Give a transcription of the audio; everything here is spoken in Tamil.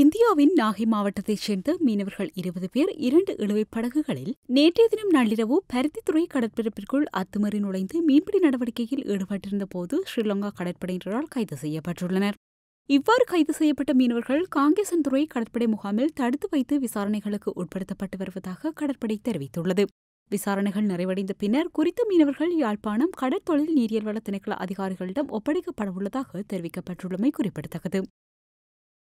இந்தியாவின் நாகை மாவட்டத்தைச் சேர்ந்த மீனவர்கள் இருபது பேர் இரண்டு இழுவை படகுகளில் நேற்றைய தினம் நள்ளிரவு பருத்தித்துறை கடற்பரப்பிற்குள் அத்துமறி நுழைந்து மீன்பிடி நடவடிக்கையில் ஈடுபட்டிருந்த போது ஸ்ரீலங்கா கடற்படையினரால் கைது செய்யப்பட்டுள்ளனர் இவ்வாறு கைது செய்யப்பட்ட மீனவர்கள் காங்கேசன்துறை கடற்படை முகாமில் தடுத்து வைத்து விசாரணைகளுக்கு உட்படுத்தப்பட்டு வருவதாக கடற்படை தெரிவித்துள்ளது விசாரணைகள் நிறைவடைந்த பின்னர் குறித்த மீனவர்கள் யாழ்ப்பாணம் கடற்தொழில் நீரியல் திணைக்கள அதிகாரிகளிடம் ஒப்படைக்கப்படவுள்ளதாக தெரிவிக்கப்பட்டுள்ளமை குறிப்பிடத்தக்கது